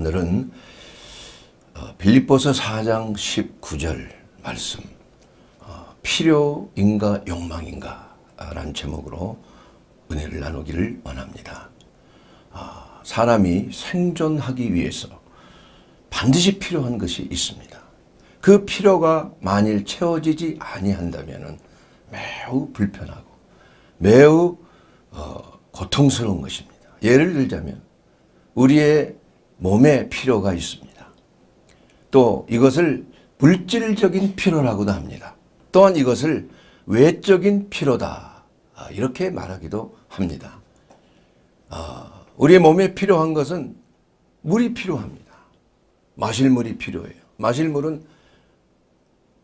오늘은 빌립보서 4장 19절 말씀 어, 필요인가 욕망인가 아, 라는 제목으로 은혜를 나누기를 원합니다. 아, 사람이 생존하기 위해서 반드시 필요한 것이 있습니다. 그 필요가 만일 채워지지 아니한다면 매우 불편하고 매우 어, 고통스러운 것입니다. 예를 들자면 우리의 몸에 필요가 있습니다. 또 이것을 물질적인 필요라고도 합니다. 또한 이것을 외적인 필요다 아, 이렇게 말하기도 합니다. 아, 우리의 몸에 필요한 것은 물이 필요합니다. 마실 물이 필요해요. 마실 물은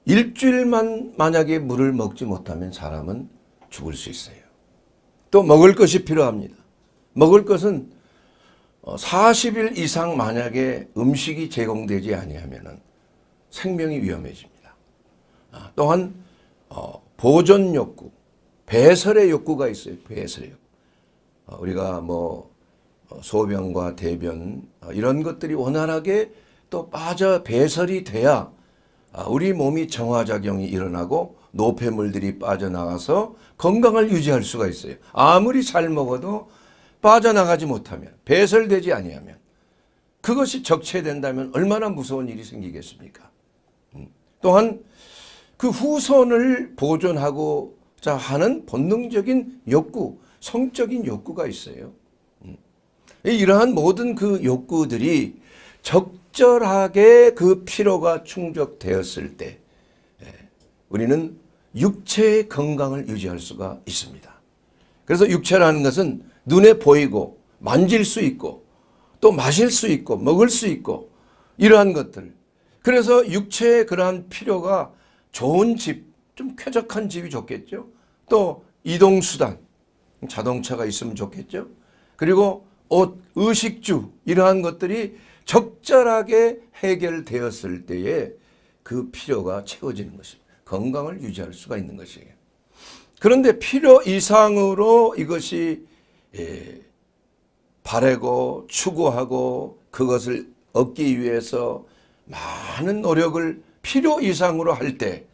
일주일만 만약에 물을 먹지 못하면 사람은 죽을 수 있어요. 또 먹을 것이 필요합니다. 먹을 것은 40일 어, 이상 만약에 음식이 제공되지 아니하면 생명이 위험해집니다. 아, 또한 어, 보존 욕구, 배설의 욕구가 있어요. 배설의 욕구. 어, 우리가 뭐 소변과 대변 이런 것들이 원활하게 또 빠져 배설이 돼야 아, 우리 몸이 정화작용이 일어나고 노폐물들이 빠져나가서 건강을 유지할 수가 있어요. 아무리 잘 먹어도 빠져나가지 못하면 배설되지 아니하면 그것이 적체된다면 얼마나 무서운 일이 생기겠습니까? 음. 또한 그 후손을 보존하고자 하는 본능적인 욕구, 성적인 욕구가 있어요. 음. 이러한 모든 그 욕구들이 적절하게 그 피로가 충족되었을 때 예, 우리는 육체의 건강을 유지할 수가 있습니다. 그래서 육체라는 것은 눈에 보이고 만질 수 있고 또 마실 수 있고 먹을 수 있고 이러한 것들 그래서 육체의 그러한 필요가 좋은 집, 좀 쾌적한 집이 좋겠죠. 또 이동수단, 자동차가 있으면 좋겠죠. 그리고 옷, 의식주 이러한 것들이 적절하게 해결되었을 때에 그 필요가 채워지는 것입니다. 건강을 유지할 수가 있는 것이에요. 그런데 필요 이상으로 이것이 예, 바래고 추구하고 그것을 얻기 위해서 많은 노력을 필요 이상으로 할때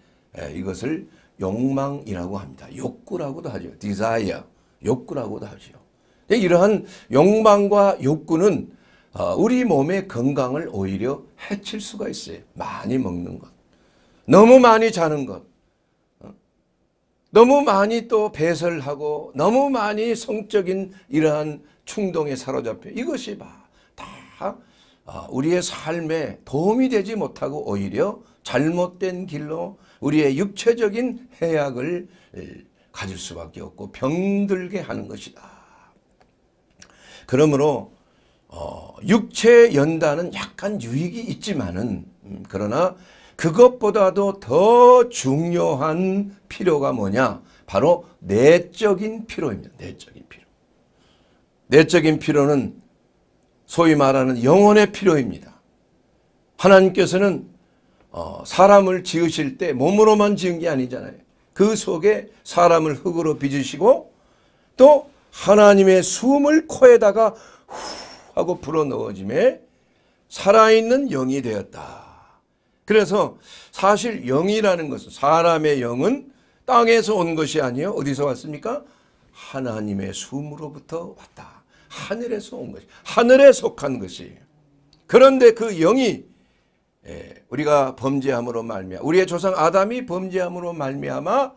예, 이것을 욕망이라고 합니다. 욕구라고도 하죠. desire, 욕구라고도 하죠. 이러한 욕망과 욕구는 어, 우리 몸의 건강을 오히려 해칠 수가 있어요. 많이 먹는 것, 너무 많이 자는 것, 너무 많이 또 배설하고 너무 많이 성적인 이러한 충동에 사로잡혀 이것이 다 어, 우리의 삶에 도움이 되지 못하고 오히려 잘못된 길로 우리의 육체적인 해악을 가질 수밖에 없고 병들게 하는 것이다. 그러므로 어, 육체 연단은 약간 유익이 있지만은 음, 그러나 그것보다도 더 중요한 필요가 뭐냐? 바로 내적인 피로입니다. 내적인 피로. 내적인 피로는 소위 말하는 영혼의 피로입니다. 하나님께서는 어, 사람을 지으실 때 몸으로만 지은 게 아니잖아요. 그 속에 사람을 흙으로 빚으시고 또 하나님의 숨을 코에다가 후 하고 불어넣어짐에 살아있는 영이 되었다. 그래서 사실 영이라는 것은 사람의 영은 땅에서 온 것이 아니요 어디서 왔습니까? 하나님의 숨으로부터 왔다. 하늘에서 온 것이 하늘에 속한 것이 그런데 그 영이 예, 우리가 범죄함으로 말미암아 우리의 조상 아담이 범죄함으로 말미암아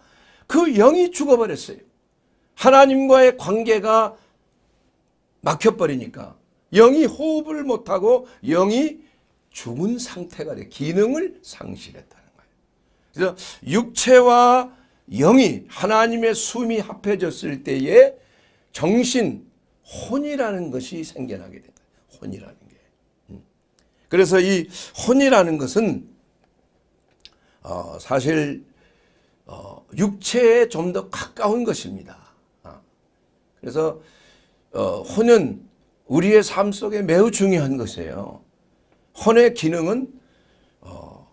그 영이 죽어버렸어요. 하나님과의 관계가 막혀버리니까 영이 호흡을 못하고 영이 죽은 상태가 돼 기능을 상실했다는 거예요. 그래서 육체와 영이 하나님의 숨이 합해졌을 때에 정신 혼이라는 것이 생겨나게 된다. 혼이라는 게. 음. 그래서 이 혼이라는 것은 어, 사실 어, 육체에 좀 더 가까운 것입니다. 아. 그래서 어, 혼은 우리의 삶 속에 매우 중요한 것이에요. 혼의 기능은 어,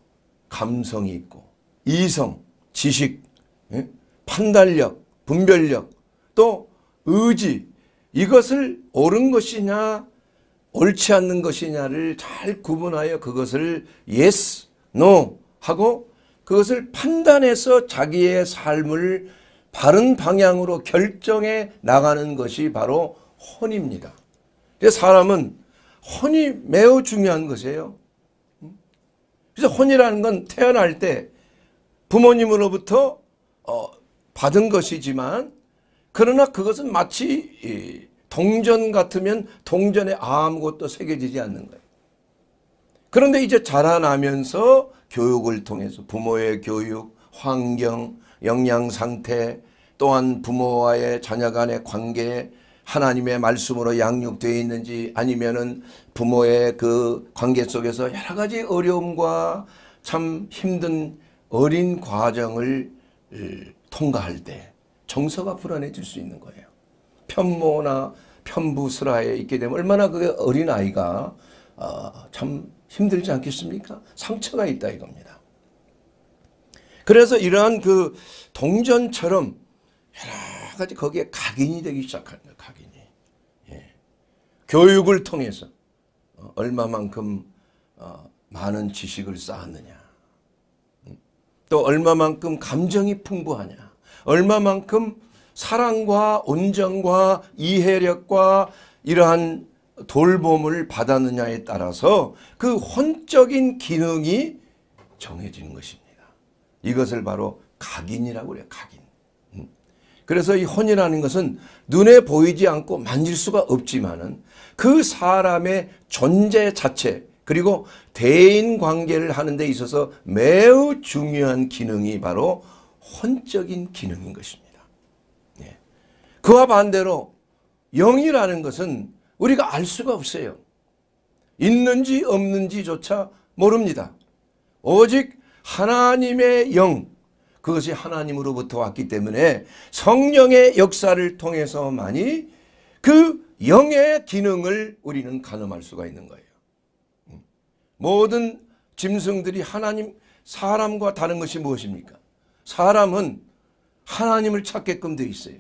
감성이 있고 이성, 지식, 예? 판단력, 분별력, 또 의지 이것을 옳은 것이냐 옳지 않는 것이냐를 잘 구분하여 그것을 yes, no 하고 그것을 판단해서 자기의 삶을 바른 방향으로 결정해 나가는 것이 바로 혼입니다. 사람은 혼이 매우 중요한 것이에요. 음? 그래서 혼이라는 건 태어날 때 부모님으로부터 어, 받은 것이지만 그러나 그것은 마치 동전 같으면 동전에 아무것도 새겨지지 않는 거예요. 그런데 이제 자라나면서 교육을 통해서 부모의 교육, 환경, 영양 상태, 또한 부모와의 자녀 간의 관계, 하나님의 말씀으로 양육되어 있는지 아니면은 부모의 그 관계 속에서 여러 가지 어려움과 참 힘든 어린 과정을 통과할 때 정서가 불안해질 수 있는 거예요. 편모나 편부스라에 있게 되면 얼마나 그 어린 아이가 어, 참 힘들지 않겠습니까? 상처가 있다 이겁니다. 그래서 이러한 그 동전처럼 여러 가지 거기에 각인이 되기 시작한 거예요. 교육을 통해서 어, 얼마만큼 어, 많은 지식을 쌓았느냐 음? 또 얼마만큼 감정이 풍부하냐 얼마만큼 사랑과 온정과 이해력과 이러한 돌봄을 받았느냐에 따라서 그 혼적인 기능이 정해지는 것입니다. 이것을 바로 각인이라고 그래요. 각인. 음. 그래서 이 혼이라는 것은 눈에 보이지 않고 만질 수가 없지만은 그 사람의 존재 자체 그리고 대인 관계를 하는 데 있어서 매우 중요한 기능이 바로 혼적인 기능인 것입니다. 예. 그와 반대로 영이라는 것은 우리가 알 수가 없어요. 있는지 없는지조차 모릅니다. 오직 하나님의 영, 그것이 하나님으로부터 왔기 때문에 성령의 역사를 통해서만이 그 영의 기능을 우리는 가늠할 수가 있는 거예요. 음. 모든 짐승들이 하나님 사람과 다른 것이 무엇입니까? 사람은 하나님을 찾게끔 되 있어요.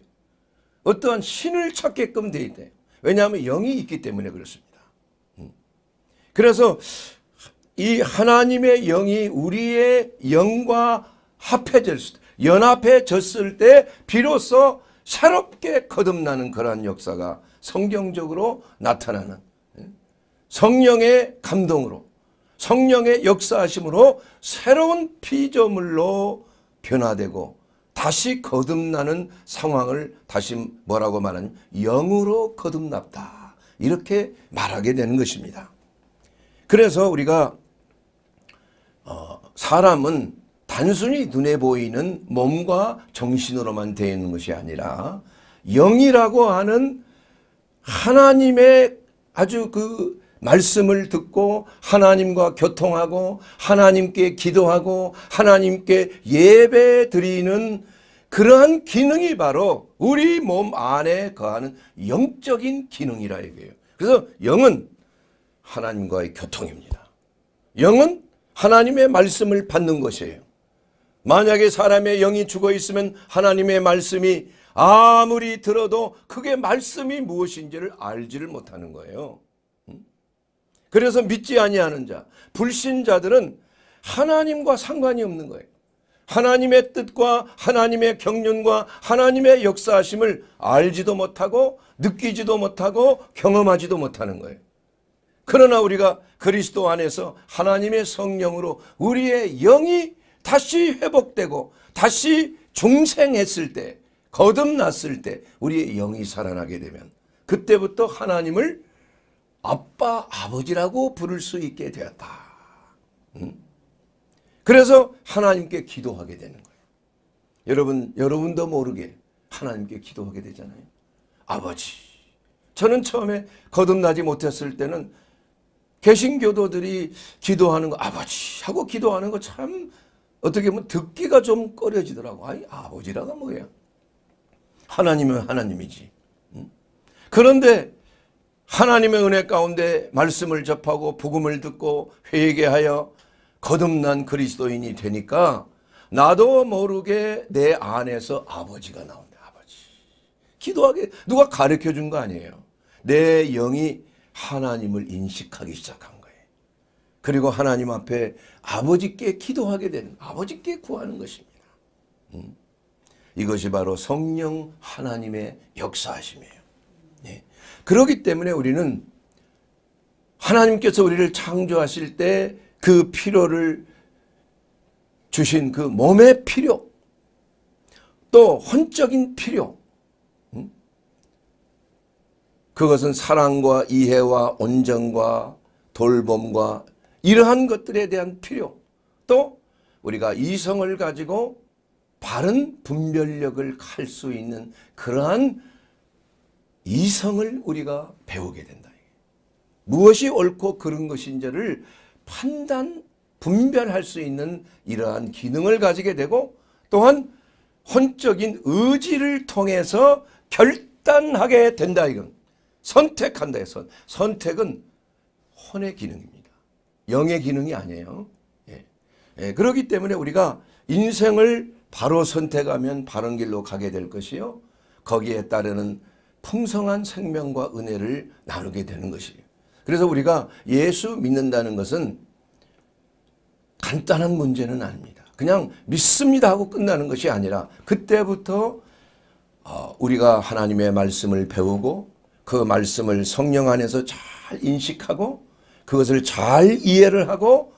어떠한 신을 찾게끔 되 있대요. 왜냐하면 영이 있기 때문에 그렇습니다. 음. 그래서 이 하나님의 영이 우리의 영과 합해졌을 연합해졌을 때 비로소 새롭게 거듭나는 그러한 역사가 성경적으로 나타나는 예? 성령의 감동으로 성령의 역사하심으로 새로운 피조물로 변화되고 다시 거듭나는 상황을 다시 뭐라고 말하는 영으로 거듭났다. 이렇게 말하게 되는 것입니다. 그래서 우리가 어, 사람은 단순히 눈에 보이는 몸과 정신으로만 되어 있는 것이 아니라 영이라고 하는 하나님의 아주 그 말씀을 듣고 하나님과 교통하고 하나님께 기도하고 하나님께 예배 드리는 그러한 기능이 바로 우리 몸 안에 거하는 영적인 기능이라 얘기해요. 그래서 영은 하나님과의 교통입니다. 영은 하나님의 말씀을 받는 것이에요. 만약에 사람의 영이 죽어 있으면 하나님의 말씀이 아무리 들어도 그게 말씀이 무엇인지를 알지를 못하는 거예요. 그래서 믿지 아니하는 자, 불신자들은 하나님과 상관이 없는 거예요. 하나님의 뜻과 하나님의 경륜과 하나님의 역사하심을 알지도 못하고 느끼지도 못하고 경험하지도 못하는 거예요. 그러나 우리가 그리스도 안에서 하나님의 성령으로 우리의 영이 다시 회복되고 다시 중생했을 때 거듭났을 때 우리의 영이 살아나게 되면 그때부터 하나님을 아빠 아버지라고 부를 수 있게 되었다. 그래서 하나님께 기도하게 되는 거예요. 여러분 여러분도 모르게 하나님께 기도하게 되잖아요. 아버지. 저는 처음에 거듭나지 못했을 때는 개신교도들이 기도하는 거 아버지 하고 기도하는 거 참 어떻게 보면 듣기가 좀 꺼려지더라고. 아니 아버지라가 뭐예요 하나님은 하나님이지. 그런데 하나님의 은혜 가운데 말씀을 접하고 복음을 듣고 회개하여 거듭난 그리스도인이 되니까 나도 모르게 내 안에서 아버지가 나온다. 아버지. 기도하게 누가 가르쳐 준 거 아니에요. 내 영이 하나님을 인식하기 시작한 거예요. 그리고 하나님 앞에 아버지께 기도하게 되는 아버지께 구하는 것입니다. 음? 이것이 바로 성령 하나님의 역사하심이에요. 네. 예. 그렇기 때문에 우리는 하나님께서 우리를 창조하실 때 그 필요를 주신 그 몸의 필요 또 혼적인 필요 음? 그것은 사랑과 이해와 온정과 돌봄과 이러한 것들에 대한 필요 또 우리가 이성을 가지고 바른 분별력을 갈 수 있는 그러한 이성을 우리가 배우게 된다. 무엇이 옳고 그른 것인지를 판단, 분별할 수 있는 이러한 기능을 가지게 되고 또한 혼적인 의지를 통해서 결단하게 된다 이건 선택한다 해서 선택은 혼의 기능입니다. 영의 기능이 아니에요. 예. 예. 그렇기 때문에 우리가 인생을 바로 선택하면 바른 길로 가게 될 것이요. 거기에 따르는 풍성한 생명과 은혜를 나누게 되는 것이에요. 그래서 우리가 예수 믿는다는 것은 간단한 문제는 아닙니다. 그냥 믿습니다 하고 끝나는 것이 아니라 그때부터 어, 우리가 하나님의 말씀을 배우고 그 말씀을 성령 안에서 잘 인식하고 그것을 잘 이해를 하고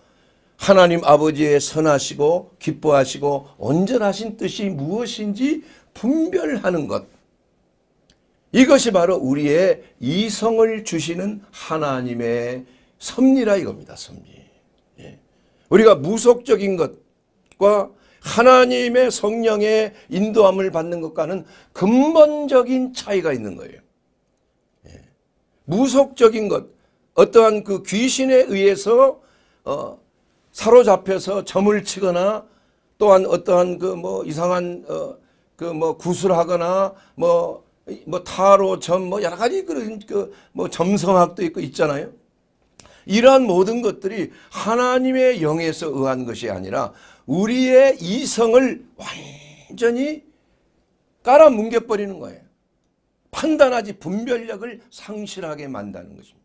하나님 아버지의 선하시고 기뻐하시고 온전하신 뜻이 무엇인지 분별하는 것. 이것이 바로 우리의 이성을 주시는 하나님의 섭리라 이겁니다. 섭리. 예. 우리가 무속적인 것과 하나님의 성령의 인도함을 받는 것과는 근본적인 차이가 있는 거예요. 예. 무속적인 것, 어떠한 그 귀신에 의해서 어, 사로잡혀서 점을 치거나 또한 어떠한 그 뭐 이상한 어그뭐구슬하거나뭐뭐 뭐 타로 점 뭐 여러 가지 그런 그 뭐 점성학도 있고 있잖아요. 이러한 모든 것들이 하나님의 영에서 의한 것이 아니라 우리의 이성을 완전히 깔아뭉개 버리는 거예요. 판단하지 분별력을 상실하게 만다는 것입니다.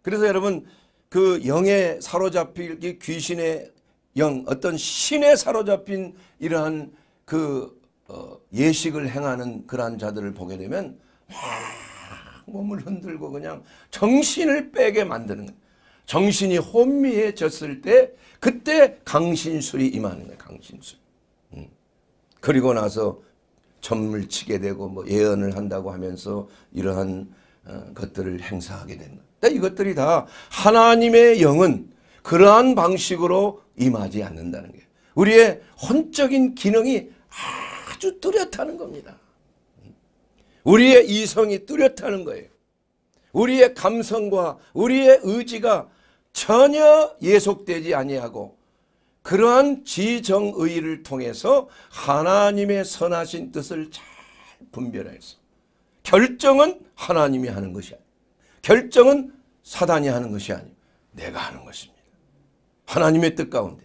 그래서 여러분 그 영에 사로잡힐 귀신의 영 어떤 신에 사로잡힌 이러한 그 어, 예식을 행하는 그러한 자들을 보게 되면 막 몸을 흔들고 그냥 정신을 빼게 만드는 거예요. 정신이 혼미해졌을 때 그때 강신술이 임하는 거예요. 강신술. 음. 그리고 나서 점을 치게 되고 뭐 예언을 한다고 하면서 이러한 어, 것들을 행사하게 된다. 이것들이 다 하나님의 영은 그러한 방식으로 임하지 않는다는 게 우리의 혼적인 기능이 아주 뚜렷하는 겁니다. 우리의 이성이 뚜렷하는 거예요. 우리의 감성과 우리의 의지가 전혀 예속되지 아니하고 그러한 지정의를 통해서 하나님의 선하신 뜻을 잘 분별해서 결정은 하나님이 하는 것이 아 결정은 사단이 하는 것이 아니고 내가 하는 것입니다. 하나님의 뜻 가운데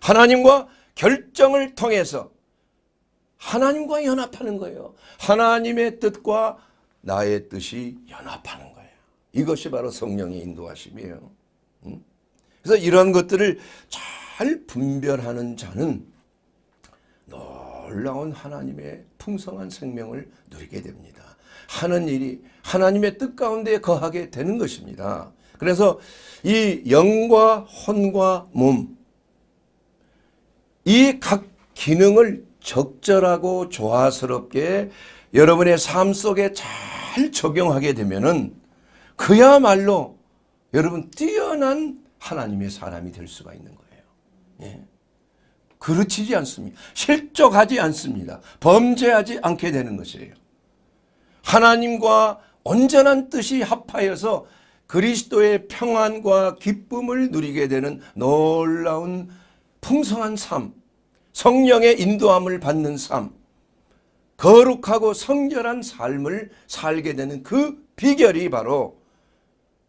하나님과 결정을 통해서 하나님과 연합하는 거예요. 하나님의 뜻과 나의 뜻이 연합하는 거예요. 이것이 바로 성령의 인도하심이에요. 음? 그래서 이러 것들을 잘 분별하는 자는 놀라운 하나님의 풍성한 생명을 누리게 됩니다. 하는 일이 하나님의 뜻 가운데 거하게 되는 것입니다. 그래서 이 영과 혼과 몸, 이 각 기능을 적절하고 조화스럽게 여러분의 삶 속에 잘 적용하게 되면은 그야말로 여러분 뛰어난 하나님의 사람이 될 수가 있는 거예요. 예. 그르치지 않습니다. 실족하지 않습니다. 범죄하지 않게 되는 것이에요. 하나님과 온전한 뜻이 합하여서 그리스도의 평안과 기쁨을 누리게 되는 놀라운 풍성한 삶, 성령의 인도함을 받는 삶, 거룩하고 성결한 삶을 살게 되는 그 비결이 바로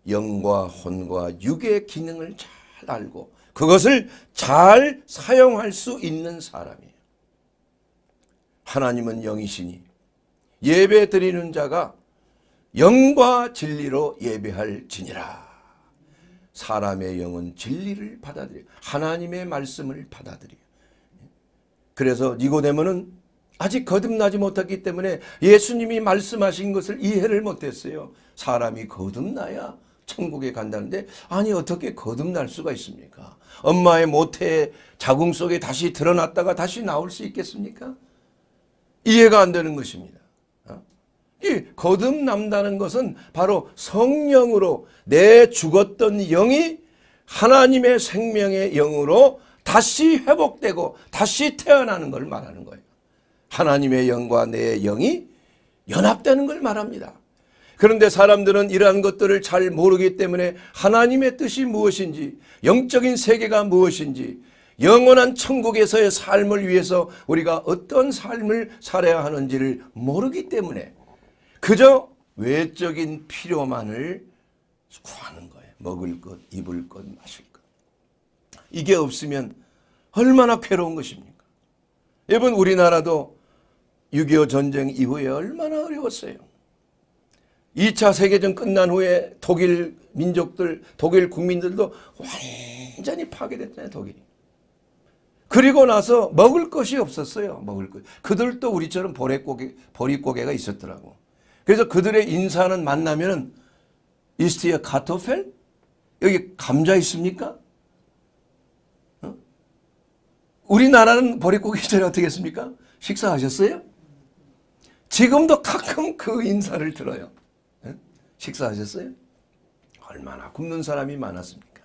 영과 혼과 육의 기능을 잘 알고 그것을 잘 사용할 수 있는 사람이에요. 하나님은 영이시니 예배 드리는 자가 영과 진리로 예배할 지니라. 사람의 영은 진리를 받아들여 하나님의 말씀을 받아들여 그래서 니고데모는 아직 거듭나지 못했기 때문에 예수님이 말씀하신 것을 이해를 못했어요. 사람이 거듭나야 천국에 간다는데 아니 어떻게 거듭날 수가 있습니까? 엄마의 모태 자궁 속에 다시 드러났다가 다시 나올 수 있겠습니까? 이해가 안 되는 것입니다. 이거듭남다는 것은 바로 성령으로 내 죽었던 영이 하나님의 생명의 영으로 다시 회복되고 다시 태어나는 걸 말하는 거예요. 하나님의 영과 내 영이 연합되는 걸 말합니다. 그런데 사람들은 이러한 것들을 잘 모르기 때문에 하나님의 뜻이 무엇인지 영적인 세계가 무엇인지 영원한 천국에서의 삶을 위해서 우리가 어떤 삶을 살아야 하는지를 모르기 때문에 그저 외적인 필요만을 구하는 거예요. 먹을 것, 입을 것, 마실 것. 이게 없으면 얼마나 괴로운 것입니까? 여러분 우리나라도 6.25 전쟁 이후에 얼마나 어려웠어요. 2차 세계전 끝난 후에 독일 민족들, 독일 국민들도 완전히 파괴됐잖아요. 독일이. 그리고 나서 먹을 것이 없었어요. 먹을 것. 그들도 우리처럼 보릿고개, 보릿고개가 있었더라고. 그래서 그들의 인사는 만나면이스티어 카토펠? 여기 감자 있습니까? 어? 우리나라는 버릿고기 전에 어떻게 했습니까? 식사하셨어요? 지금도 가끔 그 인사를 들어요. 예? 식사하셨어요? 얼마나 굶는 사람이 많았습니까?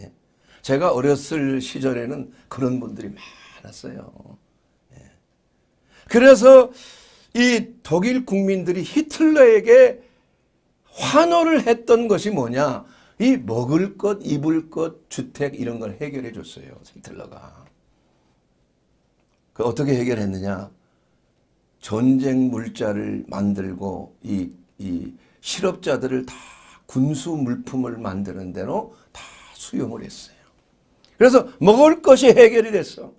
예? 제가 어렸을 시절에는 그런 분들이 많았어요. 예. 그래서 이 독일 국민들이 히틀러에게 환호를 했던 것이 뭐냐. 이 먹을 것, 입을 것, 주택 이런 걸 해결해 줬어요. 히틀러가. 그 어떻게 해결했느냐. 전쟁 물자를 만들고 이, 이 실업자들을 다 군수 물품을 만드는 대로 다 수용을 했어요. 그래서 먹을 것이 해결이 됐어.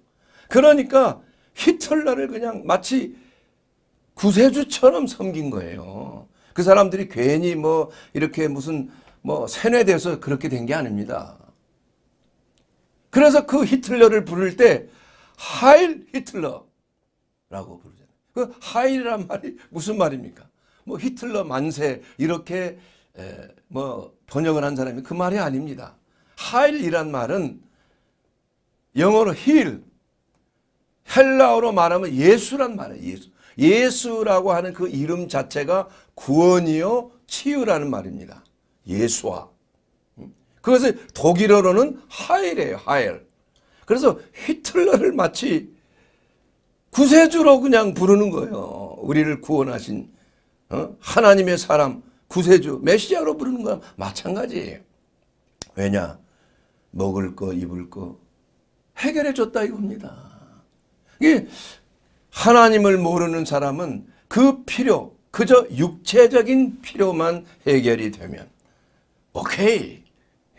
그러니까 히틀러를 그냥 마치 구세주처럼 섬긴 거예요. 그 사람들이 괜히 뭐 이렇게 무슨 뭐 세뇌돼서 그렇게 된 게 아닙니다. 그래서 그 히틀러를 부를 때 하일 히틀러라고 부르잖아요. 그 하일이란 말이 무슨 말입니까? 뭐 히틀러 만세 이렇게 뭐 번역을 한 사람이 그 말이 아닙니다. 하일이란 말은 영어로 힐 헬라어로 말하면 예수란 말이에요. 예수. 예수라고 하는 그 이름 자체가 구원이요 치유라는 말입니다. 예수와 음. 그것을 독일어로는 하일이에요. 하일. 그래서 히틀러를 마치 구세주로 그냥 부르는 거예요. 우리를 구원하신 어? 하나님의 사람 구세주 메시아로 부르는 거랑 마찬가지예요. 왜냐? 먹을 거 입을 거 해결해 줬다 이겁니다. 이게 하나님을 모르는 사람은 그 필요, 그저 육체적인 필요만 해결이 되면 오케이.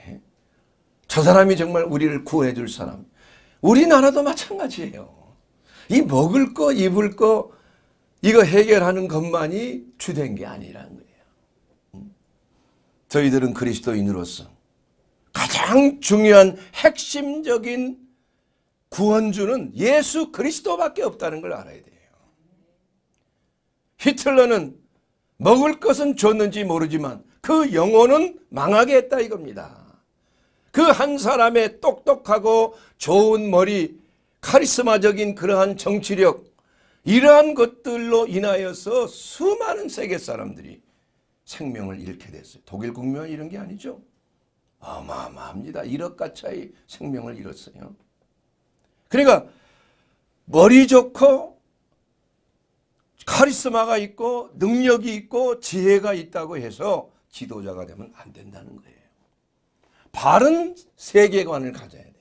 예? 저 사람이 정말 우리를 구해 줄 사람. 우리나라도 마찬가지예요. 이 먹을 거, 입을 거 이거 해결하는 것만이 주된 게 아니라는 거예요. 음. 저희들은 그리스도인으로서 가장 중요한 핵심적인 구원주는 예수 그리스도밖에 없다는 걸 알아야 돼요. 히틀러는 먹을 것은 줬는지 모르지만 그 영혼은 망하게 했다 이겁니다. 그 한 사람의 똑똑하고 좋은 머리, 카리스마적인 그러한 정치력, 이러한 것들로 인하여서 수많은 세계 사람들이 생명을 잃게 됐어요. 독일 국면 이런 게 아니죠. 어마어마합니다. 1억 가차의 생명을 잃었어요. 그러니까 머리 좋고 카리스마가 있고 능력이 있고 지혜가 있다고 해서 지도자가 되면 안 된다는 거예요. 바른 세계관을 가져야 돼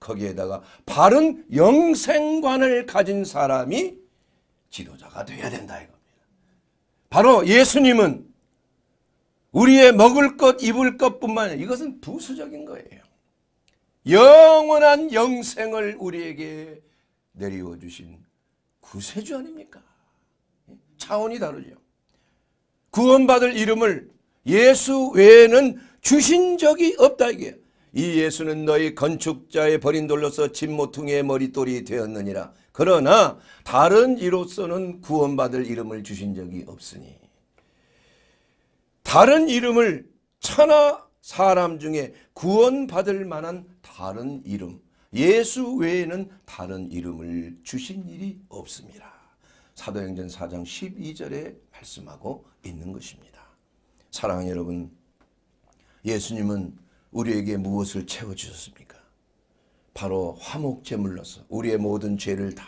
거기에다가 바른 영생관을 가진 사람이 지도자가 되어야 된다 이겁니다. 바로 예수님은 우리의 먹을 것, 입을 것뿐만 아니라 이것은 부수적인 거예요. 영원한 영생을 우리에게 내리워 주신 구세주 아닙니까? 차원이 다르죠. 구원받을 이름을 예수 외에는 주신 적이 없다 이게. 이 예수는 너희 건축자의 버린 돌로서 진모퉁이의 머릿돌이 되었느니라. 그러나 다른 이로서는 구원받을 이름을 주신 적이 없으니 다른 이름을 차나 사람 중에 구원받을 만한 다른 이름 예수 외에는 다른 이름을 주신 일이 없습니다. 사도행전 4장 12절에 말씀하고 있는 것입니다. 사랑하는 여러분 예수님은 우리에게 무엇을 채워주셨습니까? 바로 화목제물로서 우리의 모든 죄를 다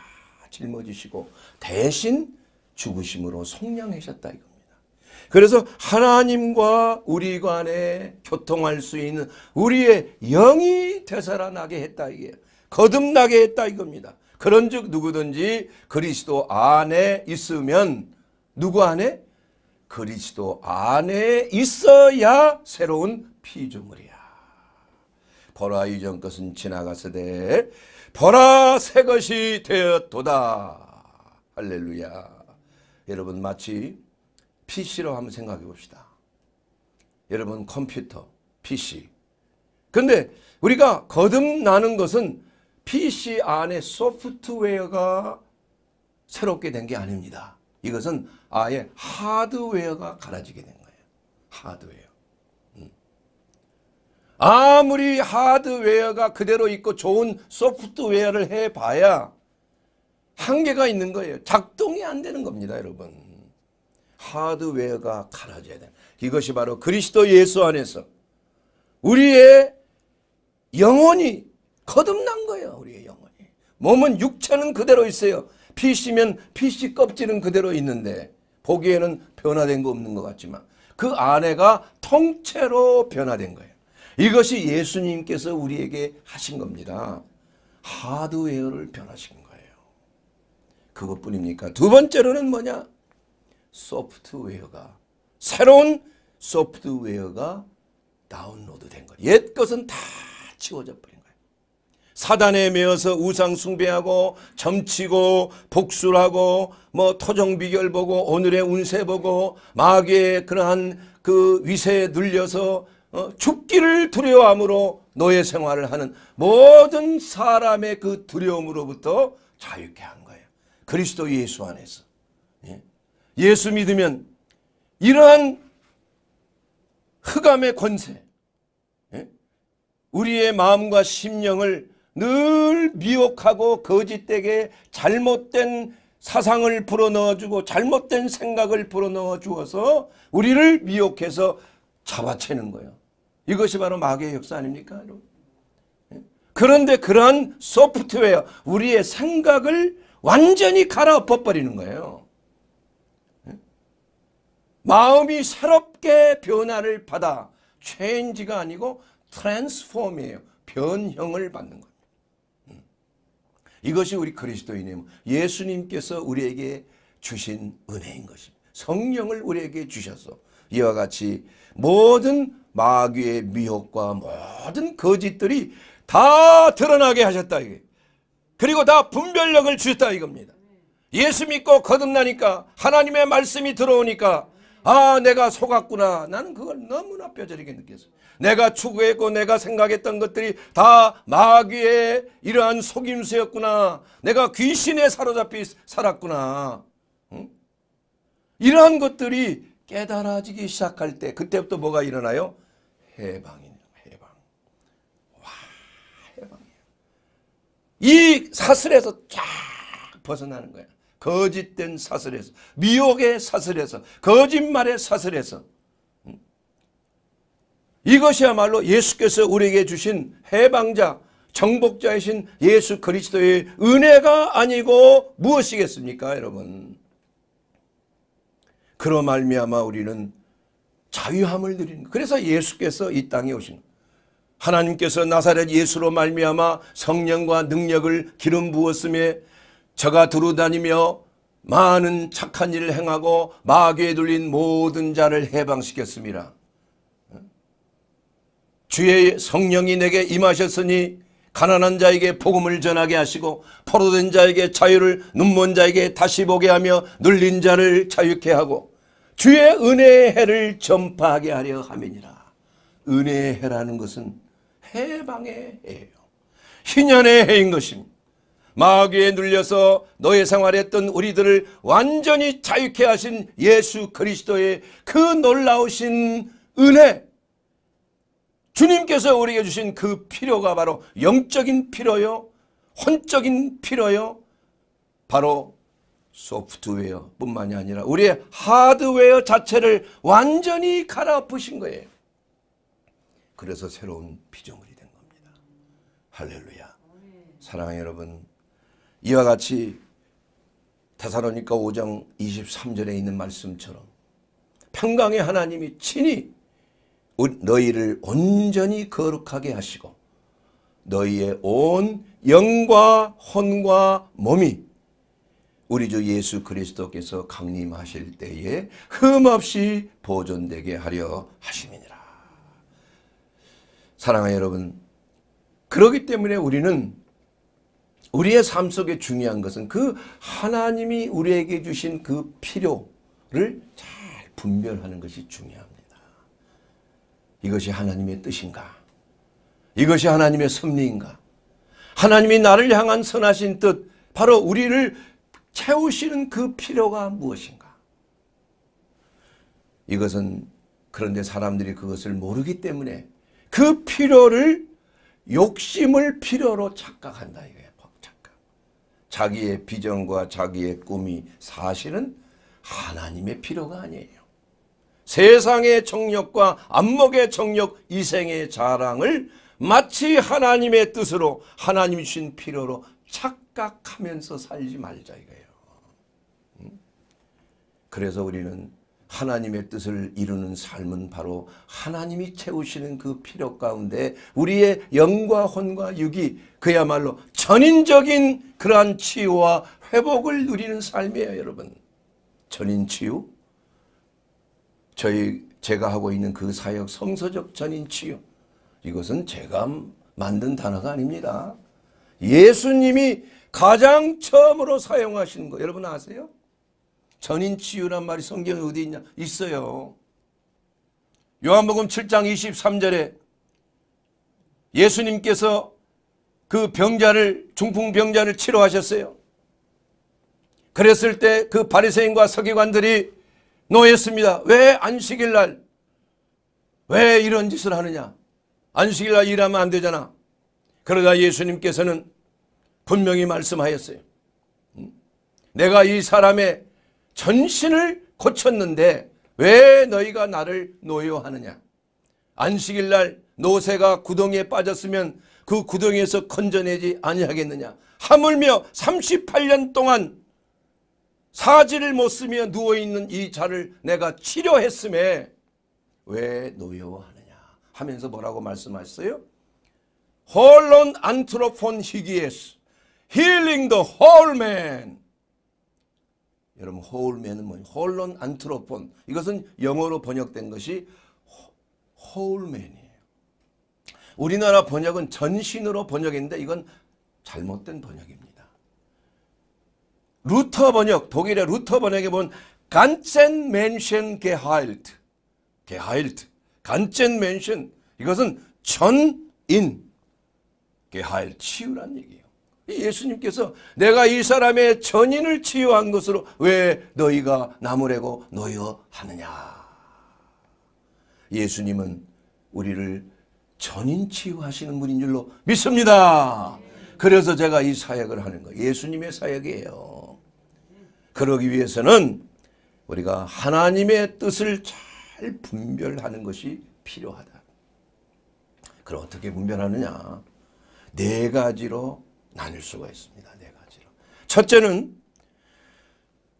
짊어지시고 대신 죽으심으로 속량하셨다 이거 그래서 하나님과 우리 간에 교통할 수 있는 우리의 영이 되살아나게 했다 이게 거듭나게 했다 이겁니다. 그런즉 누구든지 그리스도 안에 있으면 누구 안에? 그리스도 안에 있어야 새로운 피조물이야. 보라 이전 것은 지나가서되 보라 새 것이 되었도다. 할렐루야. 여러분 마치 PC로 한번 생각해 봅시다. 여러분 컴퓨터, PC. 근데 우리가 거듭나는 것은 PC 안에 소프트웨어가 새롭게 된 게 아닙니다. 이것은 아예 하드웨어가 갈아지게 된 거예요. 하드웨어. 음. 아무리 하드웨어가 그대로 있고 좋은 소프트웨어를 해봐야 한계가 있는 거예요. 작동이 안 되는 겁니다, 여러분. 하드웨어가 갈아져야 된다. 이것이 바로 그리스도 예수 안에서 우리의 영혼이 거듭난 거예요. 우리의 영혼이. 몸은 육체는 그대로 있어요. 피씨면 피씨 껍질은 그대로 있는데 보기에는 변화된 거 없는 것 같지만 그 안에가 통째로 변화된 거예요. 이것이 예수님께서 우리에게 하신 겁니다. 하드웨어를 변화시킨 거예요. 그것뿐입니까? 두 번째로는 뭐냐? 소프트웨어가 새로운 소프트웨어가 다운로드 된 거예요. 옛 것은 다 지워져 버린 거예요. 사단에 매어서 우상 숭배하고 점치고 복술하고 뭐 토정 비결 보고 오늘의 운세 보고 마귀의 그러한 그 위세에 눌려서 어, 죽기를 두려워함으로 노예 생활을 하는 모든 사람의 그 두려움으로부터 자유케 한 거예요. 그리스도 예수 안에서. 예? 예수 믿으면 이러한 흑암의 권세 예? 우리의 마음과 심령을 늘 미혹하고 거짓되게 잘못된 사상을 불어넣어주고 잘못된 생각을 불어넣어 주어서 우리를 미혹해서 잡아채는 거예요. 이것이 바로 마귀의 역사 아닙니까? 예? 그런데 그러한 소프트웨어 우리의 생각을 완전히 갈아엎어버리는 거예요. 마음이 새롭게 변화를 받아 체인지가 아니고 트랜스폼이에요. 변형을 받는 겁니다. 음. 이것이 우리 그리스도인의 예수님께서 우리에게 주신 은혜인 것입니다. 성령을 우리에게 주셔서 이와 같이 모든 마귀의 미혹과 모든 거짓들이 다 드러나게 하셨다. 이게. 그리고 다 분별력을 주셨다 이겁니다. 예수 믿고 거듭나니까 하나님의 말씀이 들어오니까 아 내가 속았구나. 나는 그걸 너무나 뼈저리게 느꼈어요. 내가 추구했고 내가 생각했던 것들이 다 마귀의 이러한 속임수였구나. 내가 귀신에 사로잡히 살았구나. 응? 이러한 것들이 깨달아지기 시작할 때 그때부터 뭐가 일어나요? 해방이네요. 해방. 와 해방이야. 이 사슬에서 쫙 벗어나는 거야. 거짓된 사슬에서 미혹의 사슬에서 거짓말의 사슬에서 음. 이것이야말로 예수께서 우리에게 주신 해방자 정복자이신 예수 그리스도의 은혜가 아니고 무엇이겠습니까 여러분 그로 말미암아 우리는 자유함을 누리는 그래서 예수께서 이 땅에 오신 하나님께서 나사렛 예수로 말미암아 성령과 능력을 기름 부었음에 저가 두루다니며 많은 착한 일을 행하고 마귀에 둘린 모든 자를 해방시켰습니다. 주의 성령이 내게 임하셨으니 가난한 자에게 복음을 전하게 하시고 포로된 자에게 자유를 눈먼 자에게 다시 보게 하며 눌린 자를 자유케 하고 주의 은혜의 해를 전파하게 하려 함이니라. 은혜의 해라는 것은 해방의 해예요. 희년의 해인 것입니다. 마귀에 눌려서 너의 생활했던 우리들을 완전히 자유케 하신 예수 그리스도의 그 놀라우신 은혜 주님께서 우리에게 주신 그 필요가 바로 영적인 필요요 혼적인 필요요 바로 소프트웨어 뿐만이 아니라 우리의 하드웨어 자체를 완전히 갈아엎으신 거예요. 그래서 새로운 비정물이된 겁니다. 할렐루야. 사랑하는 여러분 이와 같이 대사로니까 5장 23절에 있는 말씀처럼 평강의 하나님이 친히 너희를 온전히 거룩하게 하시고 너희의 온 영과 혼과 몸이 우리 주 예수 그리스도께서 강림하실 때에 흠없이 보존되게 하려 하심이니라. 사랑하는 여러분, 그러기 때문에 우리는 우리의 삶 속에 중요한 것은 그 하나님이 우리에게 주신 그 필요를 잘 분별하는 것이 중요합니다. 이것이 하나님의 뜻인가? 이것이 하나님의 섭리인가? 하나님이 나를 향한 선하신 뜻, 바로 우리를 채우시는 그 필요가 무엇인가? 이것은 그런데 사람들이 그것을 모르기 때문에 그 필요를 욕심을 필요로 착각한다. 자기의 비전과 자기의 꿈이 사실은 하나님의 필요가 아니에요. 세상의 정력과 안목의 정력, 이생의 자랑을 마치 하나님의 뜻으로 하나님 주신 필요로 착각하면서 살지 말자 이거예요. 그래서 우리는 하나님의 뜻을 이루는 삶은 바로 하나님이 채우시는 그 필요 가운데 우리의 영과 혼과 육이 그야말로 전인적인 그러한 치유와 회복을 누리는 삶이에요 여러분. 전인 치유? 저희 제가 하고 있는 그 사역 성서적 전인 치유 이것은 제가 만든 단어가 아닙니다. 예수님이 가장 처음으로 사용하신 거 여러분 아세요? 전인치유란 말이 성경에 어디 있냐? 있어요. 요한복음 7장 23절에 예수님께서 그 병자를 중풍 병자를 치료하셨어요. 그랬을 때 그 바리새인과 서기관들이 노했습니다. 왜 안식일 날? 왜 이런 짓을 하느냐? 안식일 날 일하면 안 되잖아. 그러다 예수님께서는 분명히 말씀하였어요. 음? 내가 이 사람의 전신을 고쳤는데 왜 너희가 나를 노여하느냐? 안식일 날 노새가 구덩이에 빠졌으면 그 구덩이에서 건져내지 아니하겠느냐? 하물며 38년 동안 사지를 못 쓰며 누워있는 이 자를 내가 치료했음에 왜 노여워하느냐 하면서 뭐라고 말씀하셨어요? 홀론 안트로폰 히기에스 힐링 더 홀맨 여러분 호울맨은 뭐냐? 홀론 안트로폰. 이것은 영어로 번역된 것이 호울맨이에요. 우리나라 번역은 전신으로 번역했는데 이건 잘못된 번역입니다. 루터 번역, 독일의 루터 번역에 본 간첸 맨션 게하일트. 게하일트. 간첸 맨션. 이것은 전인. 게하일 치유란 얘기예요. 예수님께서 내가 이 사람의 전인을 치유한 것으로 왜 너희가 나무래고 놓여 하느냐. 예수님은 우리를 전인 치유하시는 분인 줄로 믿습니다. 그래서 제가 이 사역을 하는 거예요. 예수님의 사역이에요. 그러기 위해서는 우리가 하나님의 뜻을 잘 분별하는 것이 필요하다. 그럼 어떻게 분별하느냐? 네 가지로 나눌 수가 있습니다. 네 가지로. 첫째는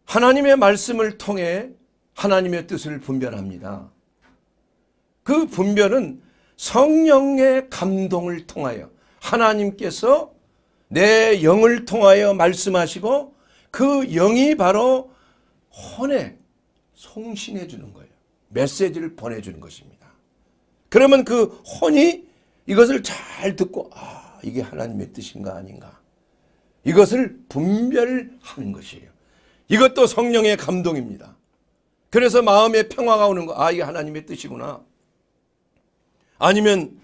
하나님의 말씀을 통해 하나님의 뜻을 분별합니다. 그 분별은 성령의 감동을 통하여 하나님께서 내 영을 통하여 말씀하시고 그 영이 바로 혼에 송신해 주는 거예요. 메시지를 보내주는 것입니다. 그러면 그 혼이 이것을 잘 듣고 아 이게 하나님의 뜻인가 아닌가. 이것을 분별하는 것이에요. 이것도 성령의 감동입니다. 그래서 마음에 평화가 오는 거. 아, 이게 하나님의 뜻이구나. 아니면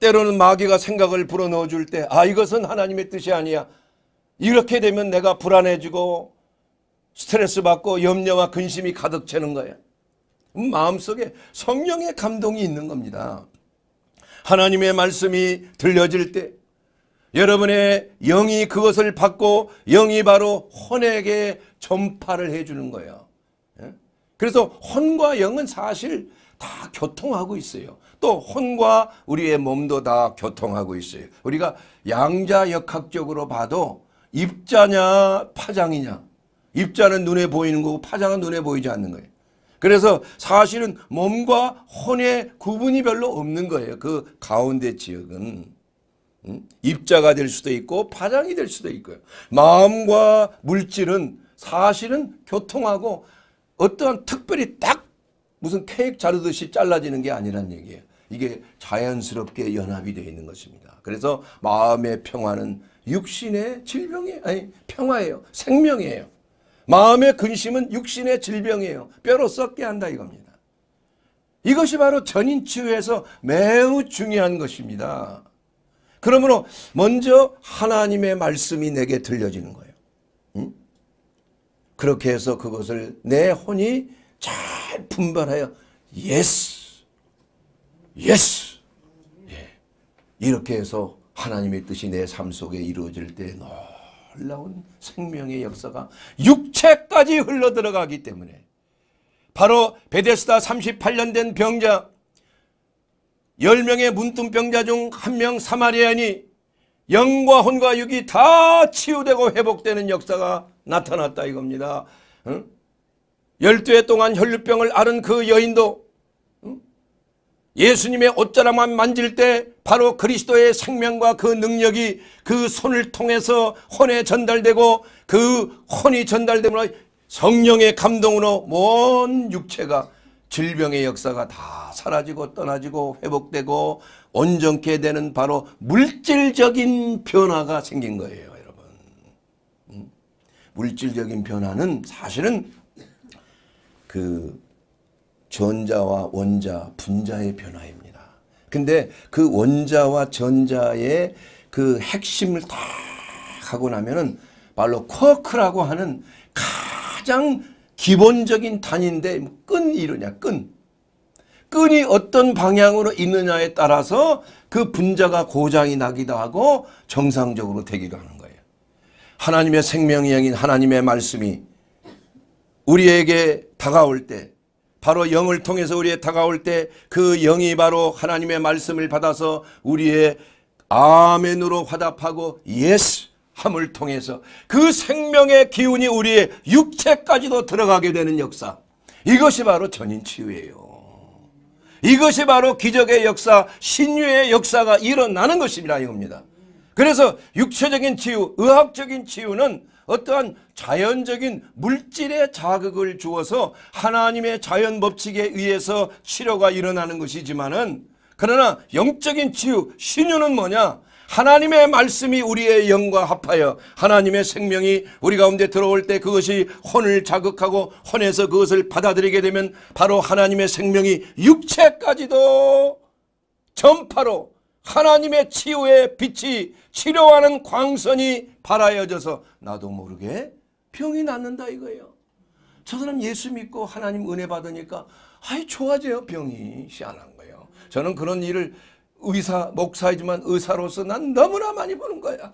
때로는 마귀가 생각을 불어넣어 줄 때, 아, 이것은 하나님의 뜻이 아니야. 이렇게 되면 내가 불안해지고 스트레스 받고 염려와 근심이 가득 채는 거예요. 음, 마음속에 성령의 감동이 있는 겁니다. 하나님의 말씀이 들려질 때 여러분의 영이 그것을 받고 영이 바로 혼에게 전파를 해주는 거예요. 예? 그래서 혼과 영은 사실 다 교통하고 있어요. 또 혼과 우리의 몸도 다 교통하고 있어요. 우리가 양자역학적으로 봐도 입자냐 파장이냐 입자는 눈에 보이는 거고 파장은 눈에 보이지 않는 거예요. 그래서 사실은 몸과 혼의 구분이 별로 없는 거예요. 그 가운데 지역은. 입자가 될 수도 있고 파장이 될 수도 있고요. 마음과 물질은 사실은 교통하고 어떠한 특별히 딱 무슨 케이크 자르듯이 잘라지는 게 아니란 얘기예요. 이게 자연스럽게 연합이 되어 있는 것입니다. 그래서 마음의 평화는 육신의 질병이 아니 평화예요. 생명이에요. 마음의 근심은 육신의 질병이에요. 뼈로 썩게 한다 이겁니다. 이것이 바로 전인치유에서 매우 중요한 것입니다. 그러므로 먼저 하나님의 말씀이 내게 들려지는 거예요. 그렇게 해서 그것을 내 혼이 잘 분별하여 예스 예스 예. 이렇게 해서 하나님의 뜻이 내 삶 속에 이루어질 때 놀라운 생명의 역사가 육체까지 흘러들어가기 때문에 바로 베데스다 38년 된 병자 열명의 문둥병자 중 한 명사마리아니 영과 혼과 육이 다 치유되고 회복되는 역사가 나타났다 이겁니다. 응? 12해 동안 혈류병을 앓은 그 여인도 예수님의 옷자락만 만질 때 바로 그리스도의 생명과 그 능력이 그 손을 통해서 혼에 전달되고 그 혼이 전달되므로 성령의 감동으로 먼 육체가 질병의 역사가 다 사라지고 떠나지고 회복되고 온전케 되는 바로 물질적인 변화가 생긴 거예요. 여러분. 음. 물질적인 변화는 사실은 그 전자와 원자, 분자의 변화입니다. 근데 그 원자와 전자의 그 핵심을 딱 하고 나면은 바로 쿼크라고 하는 가장 기본적인 단인데 위 뭐 끈이루냐 끈. 끈이 어떤 방향으로 있느냐에 따라서 그 분자가 고장이 나기도 하고 정상적으로 되기도 하는 거예요. 하나님의 생명이인 하나님의 말씀이 우리에게 다가올 때 바로 영을 통해서 우리에 다가올 때 그 영이 바로 하나님의 말씀을 받아서 우리의 아멘으로 화답하고 예스 함을 통해서 그 생명의 기운이 우리의 육체까지도 들어가게 되는 역사. 이것이 바로 전인 치유예요. 이것이 바로 기적의 역사, 신유의 역사가 일어나는 것입니다. 이겁니다. 그래서 육체적인 치유, 의학적인 치유는 어떠한 자연적인 물질의 자극을 주어서 하나님의 자연 법칙에 의해서 치료가 일어나는 것이지만은 그러나 영적인 치유, 신유는 뭐냐? 하나님의 말씀이 우리의 영과 합하여 하나님의 생명이 우리 가운데 들어올 때 그것이 혼을 자극하고 혼에서 그것을 받아들이게 되면 바로 하나님의 생명이 육체까지도 전파로 하나님의 치유의 빛이 치료하는 광선이 발하여져서 나도 모르게 병이 낫는다 이거예요. 저 사람 예수 믿고 하나님 은혜 받으니까 아이 좋아져요 병이 시안한 거예요. 저는 그런 일을 의사, 목사이지만 의사로서 난 너무나 많이 보는 거야.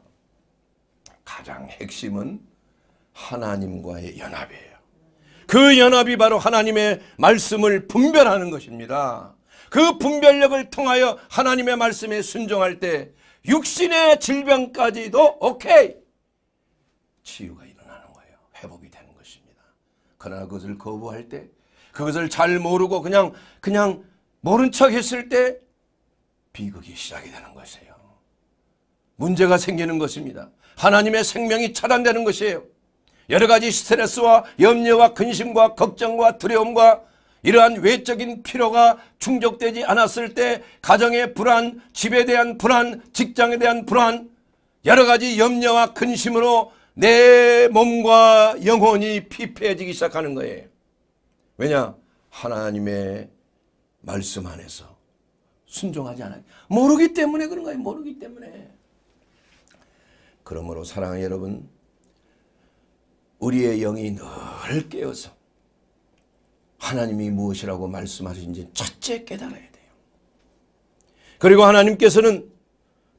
가장 핵심은 하나님과의 연합이에요. 그 연합이 바로 하나님의 말씀을 분별하는 것입니다. 그 분별력을 통하여 하나님의 말씀에 순종할 때 육신의 질병까지도 오케이! 치유가 일어나는 거예요. 회복이 되는 것입니다. 그러나 그것을 거부할 때 그것을 잘 모르고 그냥 그냥 모른 척 했을 때 비극이 시작이 되는 것이에요. 문제가 생기는 것입니다. 하나님의 생명이 차단되는 것이에요. 여러 가지 스트레스와 염려와 근심과 걱정과 두려움과 이러한 외적인 피로가 충족되지 않았을 때 가정의 불안, 집에 대한 불안, 직장에 대한 불안 여러 가지 염려와 근심으로 내 몸과 영혼이 피폐해지기 시작하는 거예요. 왜냐? 하나님의 말씀 안에서 순종하지 않아요. 모르기 때문에 그런 거예요. 모르기 때문에. 그러므로 사랑하는 여러분 우리의 영이 늘 깨어서 하나님이 무엇이라고 말씀하시는지 첫째 깨달아야 돼요. 그리고 하나님께서는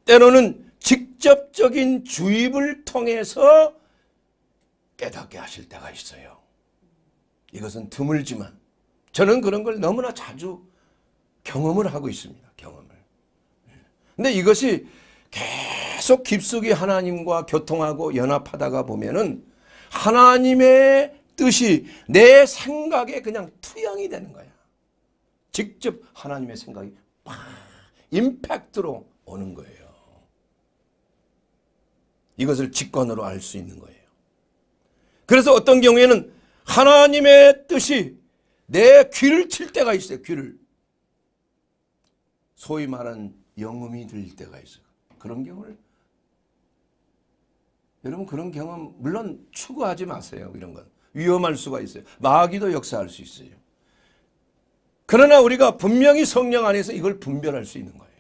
때로는 직접적인 주입을 통해서 깨닫게 하실 때가 있어요. 이것은 드물지만 저는 그런 걸 너무나 자주 경험을 하고 있습니다. 근데 이것이 계속 깊숙이 하나님과 교통하고 연합하다가 보면은 하나님의 뜻이 내 생각에 그냥 투영이 되는 거야. 직접 하나님의 생각이 팍 임팩트로 오는 거예요. 이것을 직관으로 알 수 있는 거예요. 그래서 어떤 경우에는 하나님의 뜻이 내 귀를 칠 때가 있어요. 귀를. 소위 말하는 영음이 들릴 때가 있어요. 그런 경우를 여러분 그런 경험 물론 추구하지 마세요. 이런 건 위험할 수가 있어요. 마귀도 역사할 수 있어요. 그러나 우리가 분명히 성령 안에서 이걸 분별할 수 있는 거예요.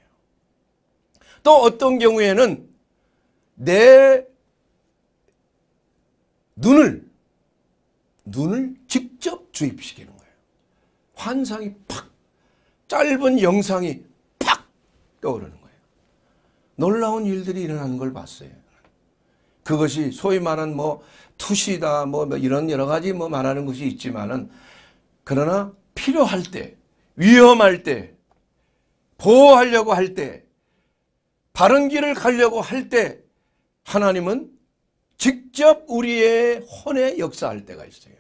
또 어떤 경우에는 내 눈을 눈을 직접 주입시키는 거예요. 환상이 팍 짧은 영상이 떠오르는 거예요. 놀라운 일들이 일어나는 걸 봤어요. 그것이 소위 말한 뭐 투시다 뭐, 뭐 이런 여러 가지 뭐 말하는 것이 있지만은 그러나 필요할 때 위험할 때 보호하려고 할 때 바른 길을 가려고 할 때 하나님은 직접 우리의 혼에 역사할 때가 있어요.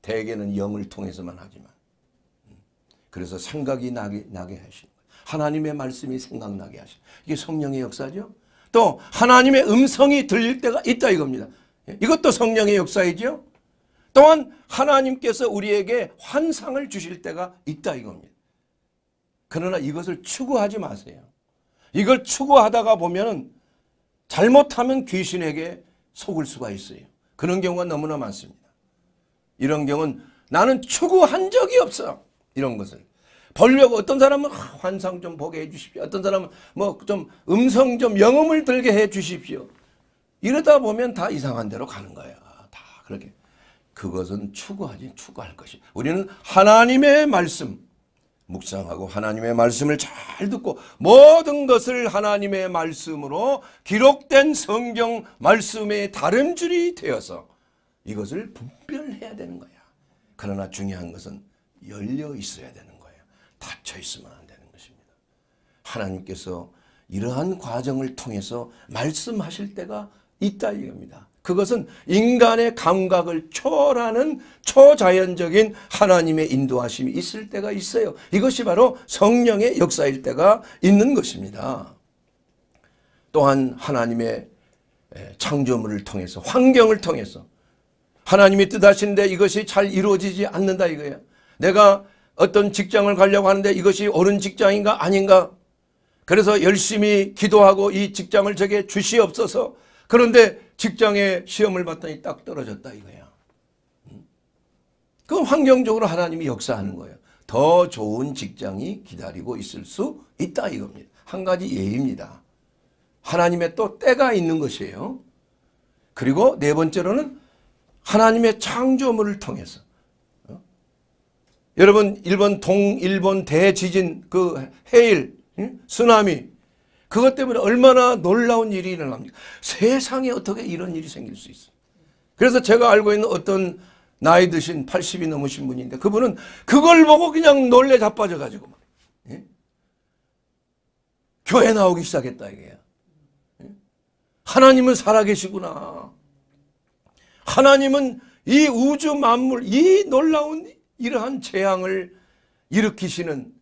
대개는 영을 통해서만 하지만 음. 그래서 생각이 나게, 나게 하시 하나님의 말씀이 생각나게 하시는 이게 성령의 역사죠. 또 하나님의 음성이 들릴 때가 있다 이겁니다. 예, 이것도 성령의 역사이죠. 또한 하나님께서 우리에게 환상을 주실 때가 있다 이겁니다. 그러나 이것을 추구하지 마세요. 이걸 추구하다가 보면 잘못하면 귀신에게 속을 수가 있어요. 그런 경우가 너무나 많습니다. 이런 경우는 나는 추구한 적이 없어. 이런 것을. 보려고 어떤 사람은 아, 환상 좀 보게 해 주십시오. 어떤 사람은 뭐 좀 음성 좀 영음을 들게 해 주십시오. 이러다 보면 다 이상한 대로 가는 거야. 다 그렇게. 그것은 추구하지 추구할 것이. 우리는 하나님의 말씀 묵상하고 하나님의 말씀을 잘 듣고 모든 것을 하나님의 말씀으로 기록된 성경 말씀의 다름줄이 되어서 이것을 분별해야 되는 거야. 그러나 중요한 것은 열려 있어야 되는 닫혀 있으면 안 되는 것입니다. 하나님께서 이러한 과정을 통해서 말씀하실 때가 있다 이겁니다. 그것은 인간의 감각을 초월하는 초자연적인 하나님의 인도하심이 있을 때가 있어요. 이것이 바로 성령의 역사일 때가 있는 것입니다. 또한 하나님의 창조물을 통해서 환경을 통해서 하나님이 뜻하시는데 이것이 잘 이루어지지 않는다 이거예요. 내가 어떤 직장을 가려고 하는데 이것이 옳은 직장인가 아닌가 그래서 열심히 기도하고 이 직장을 저게 주시옵소서 그런데 직장에 시험을 봤더니 딱 떨어졌다 이거야. 그건 환경적으로 하나님이 역사하는 거예요. 더 좋은 직장이 기다리고 있을 수 있다 이겁니다. 한 가지 예입니다. 하나님의 또 때가 있는 것이에요. 그리고 네 번째로는 하나님의 창조물을 통해서 여러분 일본 동일본 대지진 그 해일 응? 쓰나미 그것 때문에 얼마나 놀라운 일이 일어납니까? 세상에 어떻게 이런 일이 생길 수 있어? 그래서 제가 알고 있는 어떤 나이 드신 80이 넘으신 분인데 그분은 그걸 보고 그냥 놀래 자빠져 가지고 예? 교회 나오기 시작했다 이게 예? 하나님은 살아계시구나. 하나님은 이 우주 만물 이 놀라운 이러한 재앙을 일으키시는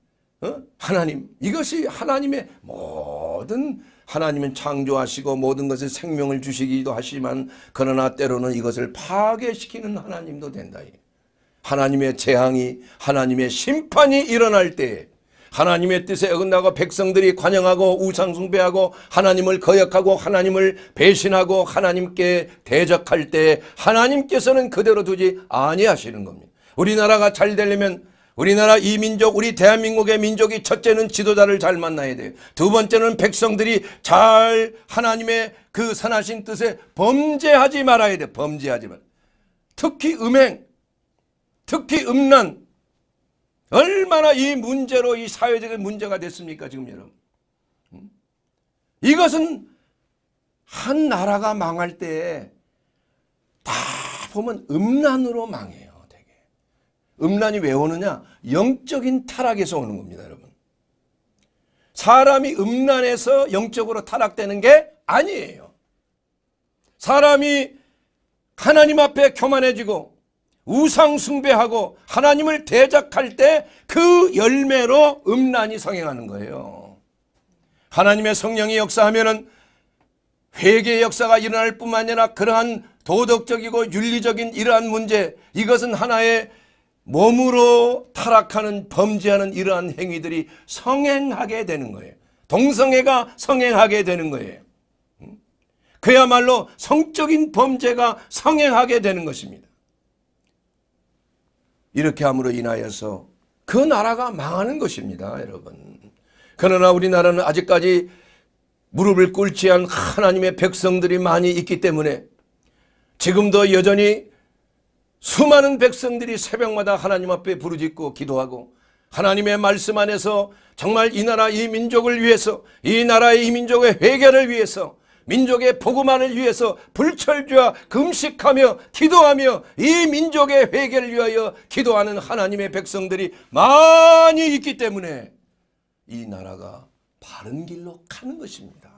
어? 하나님 이것이 하나님의 모든 하나님은 창조하시고 모든 것에 생명을 주시기도 하시지만 그러나 때로는 이것을 파괴시키는 하나님도 된다. 하나님의 재앙이 하나님의 심판이 일어날 때 하나님의 뜻에 어긋나고 백성들이 관영하고 우상숭배하고 하나님을 거역하고 하나님을 배신하고 하나님께 대적할 때 하나님께서는 그대로 두지 아니하시는 겁니다. 우리나라가 잘 되려면 우리나라 이 민족 우리 대한민국의 민족이 첫째는 지도자를 잘 만나야 돼요. 두 번째는 백성들이 잘 하나님의 그 선하신 뜻에 범죄하지 말아야 돼. 범죄하지 말. 특히 음행, 특히 음란. 얼마나 이 문제로 이 사회적인 문제가 됐습니까 지금 여러분. 이것은 한 나라가 망할 때에 다 보면 음란으로 망해요. 음란이 왜 오느냐? 영적인 타락에서 오는 겁니다, 여러분. 사람이 음란에서 영적으로 타락되는 게 아니에요. 사람이 하나님 앞에 교만해지고 우상 숭배하고 하나님을 대적할 때 그 열매로 음란이 성행하는 거예요. 하나님의 성령이 역사하면은 회개의 역사가 일어날 뿐만 아니라 그러한 도덕적이고 윤리적인 이러한 문제 이것은 하나의 몸으로 타락하는 범죄하는 이러한 행위들이 성행하게 되는 거예요. 동성애가 성행하게 되는 거예요. 그야말로 성적인 범죄가 성행하게 되는 것입니다. 이렇게 함으로 인하여서 그 나라가 망하는 것입니다. 여러분. 그러나 우리나라는 아직까지 무릎을 꿇지 않은 하나님의 백성들이 많이 있기 때문에 지금도 여전히 수많은 백성들이 새벽마다 하나님 앞에 부르짖고 기도하고 하나님의 말씀 안에서 정말 이 나라 이 민족을 위해서 이 나라의 이 민족의 회개를 위해서 민족의 복음안을 위해서 불철주와 금식하며 기도하며 이 민족의 회개를 위하여 기도하는 하나님의 백성들이 많이 있기 때문에 이 나라가 바른 길로 가는 것입니다.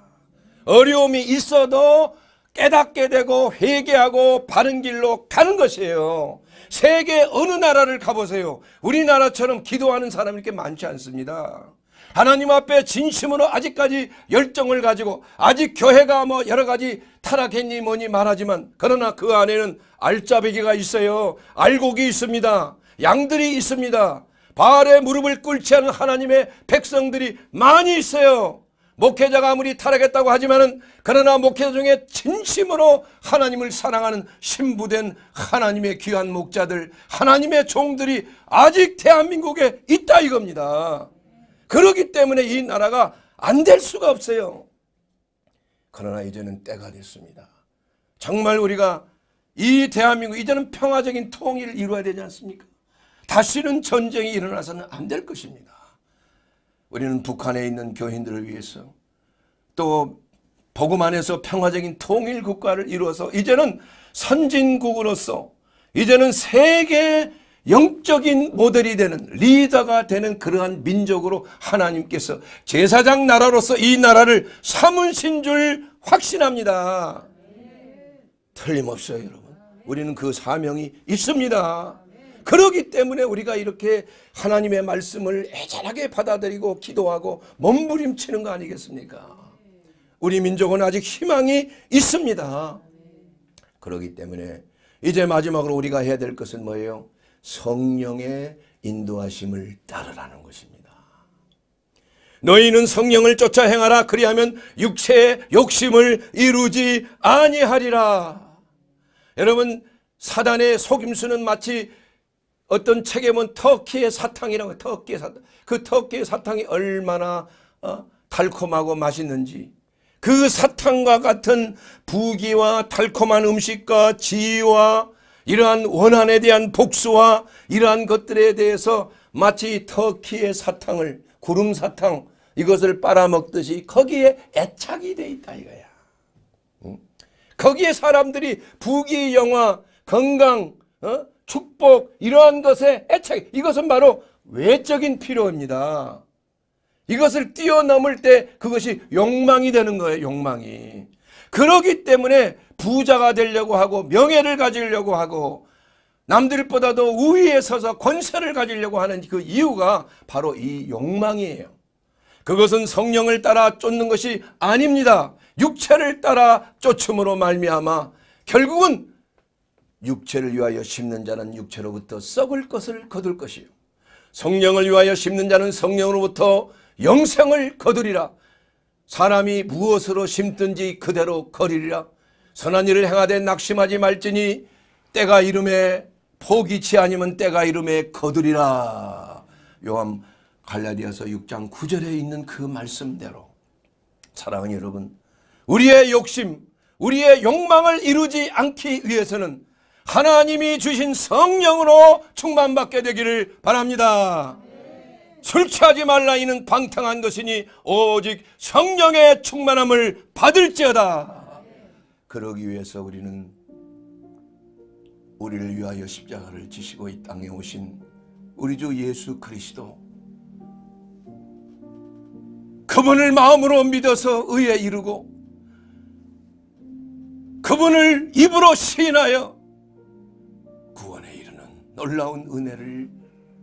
어려움이 있어도 깨닫게 되고 회개하고 바른 길로 가는 것이에요. 세계 어느 나라를 가보세요. 우리나라처럼 기도하는 사람이 이렇게 많지 않습니다. 하나님 앞에 진심으로 아직까지 열정을 가지고 아직 교회가 뭐 여러 가지 타락했니 뭐니 말하지만 그러나 그 안에는 알짜배기가 있어요. 알곡이 있습니다. 양들이 있습니다. 발에 무릎을 꿇지 않은 하나님의 백성들이 많이 있어요. 목회자가 아무리 타락했다고 하지만은 그러나 목회자 중에 진심으로 하나님을 사랑하는 신부된 하나님의 귀한 목자들 하나님의 종들이 아직 대한민국에 있다 이겁니다. 그러기 때문에 이 나라가 안 될 수가 없어요. 그러나 이제는 때가 됐습니다. 정말 우리가 이 대한민국 이제는 평화적인 통일을 이루어야 되지 않습니까? 다시는 전쟁이 일어나서는 안 될 것입니다. 우리는 북한에 있는 교인들을 위해서 또 복음 안에서 평화적인 통일 국가를 이루어서 이제는 선진국으로서 이제는 세계 영적인 모델이 되는 리더가 되는 그러한 민족으로 하나님께서 제사장 나라로서 이 나라를 삼으신 줄 확신합니다. 틀림없어요 여러분. 우리는 그 사명이 있습니다. 그러기 때문에 우리가 이렇게 하나님의 말씀을 애절하게 받아들이고 기도하고 몸부림치는 거 아니겠습니까? 우리 민족은 아직 희망이 있습니다. 그러기 때문에 이제 마지막으로 우리가 해야 될 것은 뭐예요? 성령의 인도하심을 따르라는 것입니다. 너희는 성령을 쫓아 행하라 그리하면 육체의 욕심을 이루지 아니하리라. 여러분 사단의 속임수는 마치 어떤 책에 보면 터키의 사탕이라고 터키의 사탕. 그 터키의 사탕이 얼마나 어? 달콤하고 맛있는지 그 사탕과 같은 부귀와 달콤한 음식과 지위와 이러한 원한에 대한 복수와 이러한 것들에 대해서 마치 터키의 사탕을 구름 사탕 이것을 빨아먹듯이 거기에 애착이 돼 있다 이거야. 응? 거기에 사람들이 부귀 영화 건강 어? 축복 이러한 것에 애착 이것은 바로 외적인 필요입니다. 이것을 뛰어넘을 때 그것이 욕망이 되는 거예요. 욕망이. 그러기 때문에 부자가 되려고 하고 명예를 가지려고 하고 남들보다도 우위에 서서 권세를 가지려고 하는 그 이유가 바로 이 욕망이에요. 그것은 성령을 따라 쫓는 것이 아닙니다. 육체를 따라 쫓음으로 말미암아 결국은 육체를 위하여 심는 자는 육체로부터 썩을 것을 거둘 것이요 성령을 위하여 심는 자는 성령으로부터 영생을 거두리라 사람이 무엇으로 심든지 그대로 거리리라 선한 일을 행하되 낙심하지 말지니 때가 이름에 포기치 아니면 때가 이름에 거두리라 요한 갈라디아서 6장 9절에 있는 그 말씀대로 사랑하는 여러분 우리의 욕심 우리의 욕망을 이루지 않기 위해서는 하나님이 주신 성령으로 충만받게 되기를 바랍니다. 술 취하지 말라 이는 방탕한 것이니 오직 성령의 충만함을 받을지어다. 그러기 위해서 우리는 우리를 위하여 십자가를 지시고 이 땅에 오신 우리 주 예수 그리스도 그분을 마음으로 믿어서 의에 이르고 그분을 입으로 시인하여 놀라운 은혜를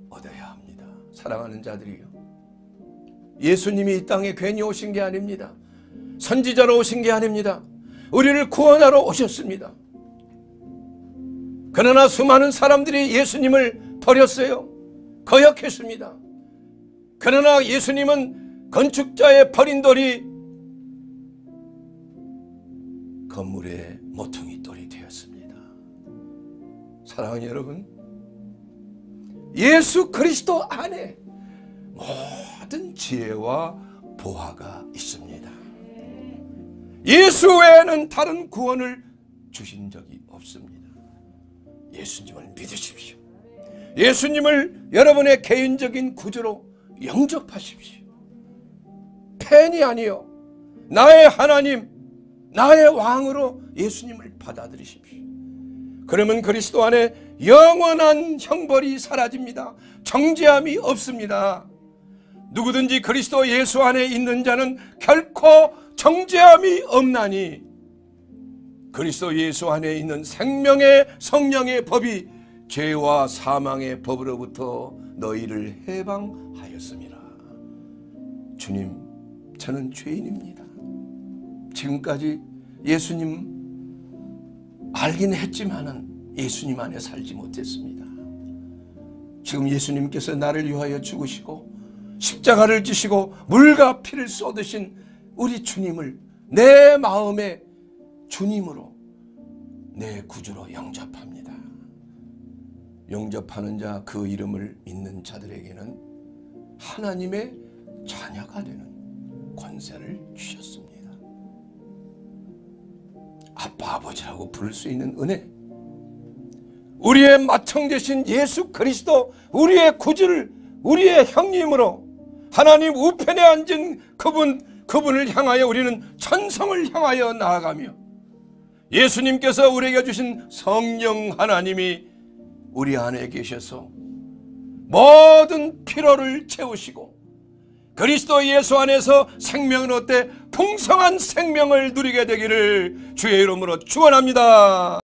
얻어야 합니다. 사랑하는 자들이요. 예수님이 이 땅에 괜히 오신 게 아닙니다. 선지자로 오신 게 아닙니다. 우리를 구원하러 오셨습니다. 그러나 수많은 사람들이 예수님을 버렸어요. 거역했습니다. 그러나 예수님은 건축자의 버린 돌이 건물의 모퉁이 돌이 되었습니다. 사랑하는 여러분, 예수 그리스도 안에 모든 지혜와 보화가 있습니다. 예수 외에는 다른 구원을 주신 적이 없습니다. 예수님을 믿으십시오. 예수님을 여러분의 개인적인 구조로 영접하십시오. 팬이 아니요. 나의 하나님, 나의 왕으로 예수님을 받아들이십시오. 그러면 그리스도 안에 영원한 형벌이 사라집니다. 정죄함이 없습니다. 누구든지 그리스도 예수 안에 있는 자는 결코 정죄함이 없나니 그리스도 예수 안에 있는 생명의 성령의 법이 죄와 사망의 법으로부터 너희를 해방하였습니다. 주님, 저는 죄인입니다. 지금까지 예수님 알긴 했지만은 예수님 안에 살지 못했습니다. 지금 예수님께서 나를 위하여 죽으시고 십자가를 지시고 물과 피를 쏟으신 우리 주님을 내 마음에 주님으로 내 구주로 영접합니다. 영접하는 자 그 이름을 믿는 자들에게는 하나님의 자녀가 되는 권세를 주셨습니다. 아빠 아버지라고 부를 수 있는 은혜 우리의 마청 되신 예수 그리스도 우리의 구주를 우리의 형님으로 하나님 우편에 앉은 그분 그분을 향하여 우리는 천성을 향하여 나아가며 예수님께서 우리에게 주신 성령 하나님이 우리 안에 계셔서 모든 피로를 채우시고 그리스도 예수 안에서 생명은 어때? 풍성한 생명을 누리게 되기를 주의 이름으로 축원합니다.